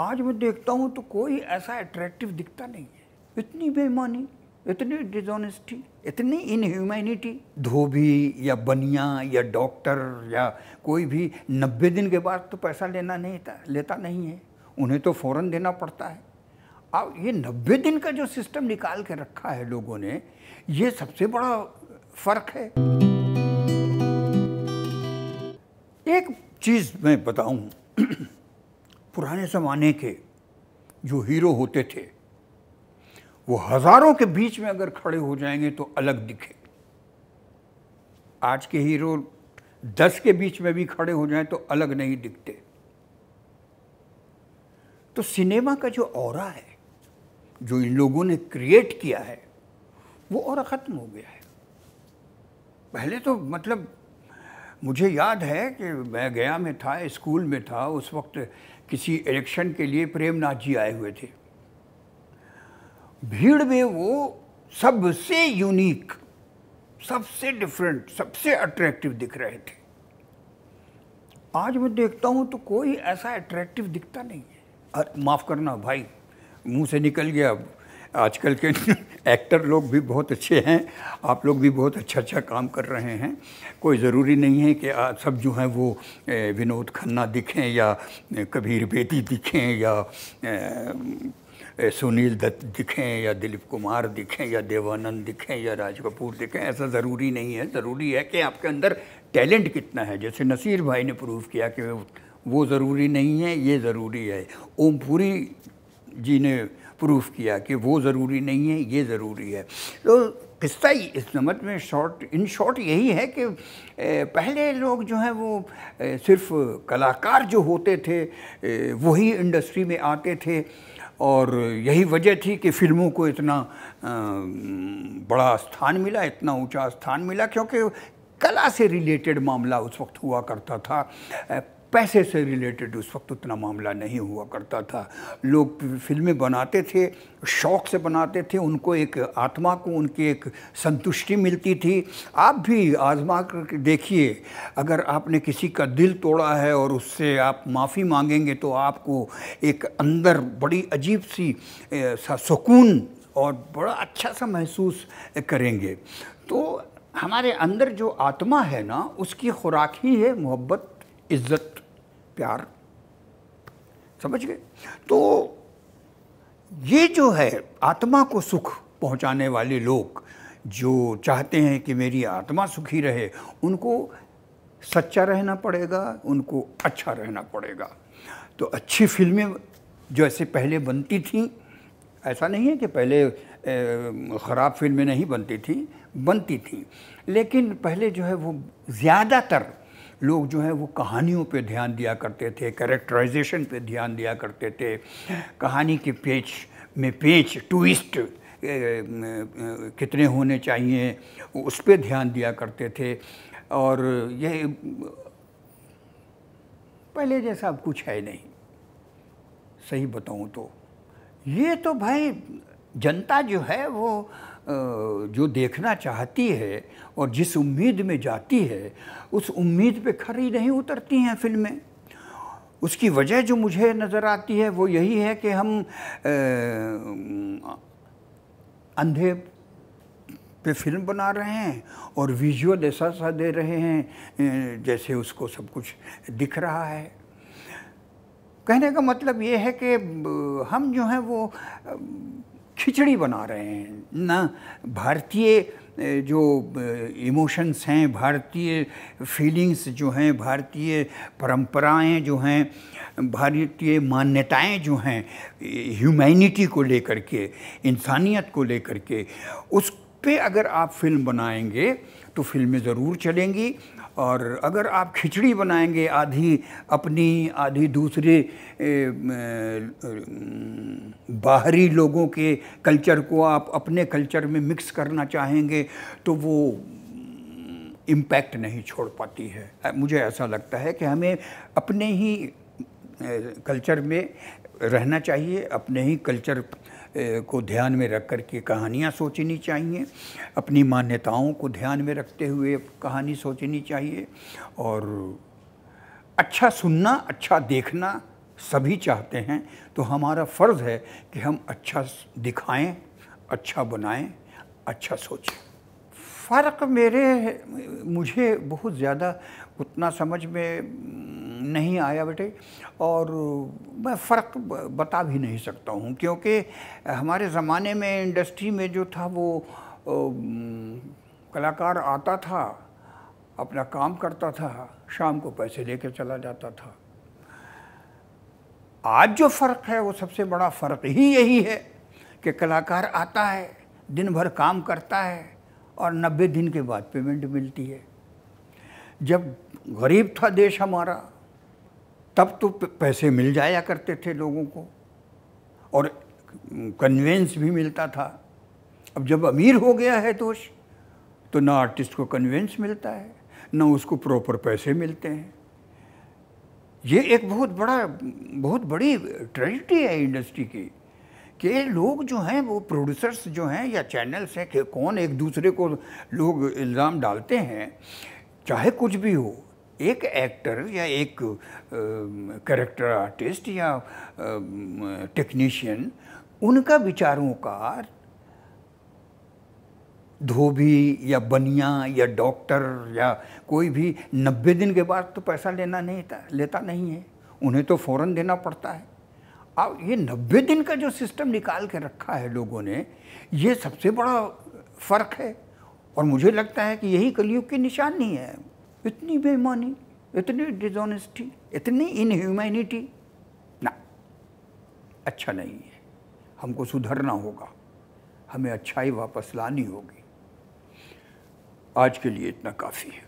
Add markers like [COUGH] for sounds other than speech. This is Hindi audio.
आज मैं देखता हूँ तो कोई ऐसा अट्रैक्टिव दिखता नहीं है इतनी बेईमानी इतनी डिजोनेस्टी इतनी इनह्यूमैनिटी धोबी या बनिया या डॉक्टर या कोई भी नब्बे दिन के बाद तो पैसा लेना नहीं था लेता नहीं है उन्हें तो फ़ौरन देना पड़ता है अब ये नब्बे दिन का जो सिस्टम निकाल के रखा है लोगों ने ये सबसे बड़ा फ़र्क है एक चीज़ मैं बताऊं पुराने ज़माने के जो हीरो होते थे वो हज़ारों के बीच में अगर खड़े हो जाएंगे तो अलग दिखे आज के हीरो दस के बीच में भी खड़े हो जाएं तो अलग नहीं दिखते तो सिनेमा का जो और है जो इन लोगों ने क्रिएट किया है वो और ख़त्म हो गया है पहले तो मतलब मुझे याद है कि मैं गया में था स्कूल में था उस वक्त किसी इलेक्शन के लिए प्रेमनाथ जी आए हुए थे भीड़ में वो सबसे यूनिक सबसे डिफरेंट सबसे अट्रैक्टिव दिख रहे थे आज मैं देखता हूँ तो कोई ऐसा अट्रैक्टिव दिखता नहीं है माफ़ करना भाई मुंह से निकल गया अब आजकल के [LAUGHS] एक्टर लोग भी बहुत अच्छे हैं आप लोग भी बहुत अच्छा अच्छा काम कर रहे हैं कोई ज़रूरी नहीं है कि आप सब जो हैं वो विनोद खन्ना दिखें या कबीर बेदी दिखें या सुनील दत्त दिखें या दिलीप कुमार दिखें या देवानंद दिखें या राज कपूर दिखें ऐसा ज़रूरी नहीं है ज़रूरी है कि आपके अंदर टैलेंट कितना है जैसे नसीर भाई ने प्रूव किया कि वो ज़रूरी नहीं है ये ज़रूरी है ओम पुरी जी ने प्रूफ किया कि वो ज़रूरी नहीं है ये ज़रूरी है तो किस्सा ही इस नमत में शॉर्ट इन शॉर्ट यही है कि पहले लोग जो हैं वो सिर्फ कलाकार जो होते थे वही इंडस्ट्री में आते थे और यही वजह थी कि फिल्मों को इतना बड़ा स्थान मिला इतना ऊंचा स्थान मिला क्योंकि कला से रिलेटेड मामला उस वक्त हुआ करता था पैसे से रिलेटेड उस वक्त उतना मामला नहीं हुआ करता था लोग फिल्में बनाते थे शौक से बनाते थे उनको एक आत्मा को उनकी एक संतुष्टि मिलती थी आप भी आजमा कर देखिए अगर आपने किसी का दिल तोड़ा है और उससे आप माफ़ी मांगेंगे तो आपको एक अंदर बड़ी अजीब सी सा सुकून और बड़ा अच्छा सा महसूस करेंगे तो हमारे अंदर जो आत्मा है ना उसकी खुराक ही है मोहब्बत इज़्ज़त प्यार समझ गए तो ये जो है आत्मा को सुख पहुंचाने वाले लोग जो चाहते हैं कि मेरी आत्मा सुखी रहे उनको सच्चा रहना पड़ेगा उनको अच्छा रहना पड़ेगा तो अच्छी फिल्में जो ऐसे पहले बनती थीं ऐसा नहीं है कि पहले ख़राब फिल्में नहीं बनती थी बनती थी लेकिन पहले जो है वो ज़्यादातर लोग जो है वो कहानियों पे ध्यान दिया करते थे कैरेक्टराइजेशन पे ध्यान दिया करते थे कहानी के पेच में पेच ट्विस्ट कितने होने चाहिए उस पर ध्यान दिया करते थे और यह पहले जैसा अब कुछ है नहीं सही बताऊँ तो ये तो भाई जनता जो है वो जो देखना चाहती है और जिस उम्मीद में जाती है उस उम्मीद पे खरी नहीं उतरती हैं फिल्में उसकी वजह जो मुझे नज़र आती है वो यही है कि हम अंधे पे फिल्म बना रहे हैं और विजुअल ऐसा सा दे रहे हैं जैसे उसको सब कुछ दिख रहा है कहने का मतलब ये है कि हम जो हैं वो खिचड़ी बना रहे हैं ना भारतीय जो इमोशंस हैं भारतीय फीलिंग्स जो हैं भारतीय परंपराएं जो हैं भारतीय मान्यताएं जो हैं ह्यूमैनिटी को लेकर के इंसानियत को लेकर के उस पे अगर आप फिल्म बनाएंगे तो फिल्में ज़रूर चलेंगी और अगर आप खिचड़ी बनाएंगे आधी अपनी आधी दूसरे बाहरी लोगों के कल्चर को आप अपने कल्चर में मिक्स करना चाहेंगे तो वो इम्पैक्ट नहीं छोड़ पाती है मुझे ऐसा लगता है कि हमें अपने ही कल्चर में रहना चाहिए अपने ही कल्चर को ध्यान में रख कर के कहानियाँ सोचनी चाहिए अपनी मान्यताओं को ध्यान में रखते हुए कहानी सोचनी चाहिए और अच्छा सुनना अच्छा देखना सभी चाहते हैं तो हमारा फ़र्ज़ है कि हम अच्छा दिखाएं अच्छा बनाएं अच्छा सोचें फ़र्क मेरे मुझे बहुत ज़्यादा उतना समझ में नहीं आया बेटे और मैं फ़र्क बता भी नहीं सकता हूँ क्योंकि हमारे ज़माने में इंडस्ट्री में जो था वो कलाकार आता था अपना काम करता था शाम को पैसे लेकर चला जाता था आज जो फ़र्क है वो सबसे बड़ा फ़र्क ही यही है कि कलाकार आता है दिन भर काम करता है और नब्बे दिन के बाद पेमेंट मिलती है जब गरीब था देश हमारा तब तो पैसे मिल जाया करते थे लोगों को और कन्वेंस भी मिलता था अब जब अमीर हो गया है दोष तो ना आर्टिस्ट को कन्वेंस मिलता है ना उसको प्रॉपर पैसे मिलते हैं ये एक बहुत बड़ा बहुत बड़ी ट्रेजिडी है इंडस्ट्री की कि लोग जो हैं वो प्रोड्यूसर्स जो हैं या चैनल्स हैं कि कौन एक दूसरे को लोग इल्ज़ाम डालते हैं चाहे कुछ भी हो एक एक्टर या एक करेक्टर आर्टिस्ट या टेक्नीशियन उनका विचारों का धोबी या बनिया या डॉक्टर या कोई भी नब्बे दिन के बाद तो पैसा लेना नहीं था लेता नहीं है उन्हें तो फ़ौरन देना पड़ता है अब ये नब्बे दिन का जो सिस्टम निकाल के रखा है लोगों ने ये सबसे बड़ा फ़र्क है और मुझे लगता है कि यही कलयुग की निशानी है इतनी बेईमानी इतनी डिजॉनेस्टी इतनी इनह्यूमैनिटी ना अच्छा नहीं है हमको सुधरना होगा हमें अच्छाई वापस लानी होगी आज के लिए इतना काफ़ी है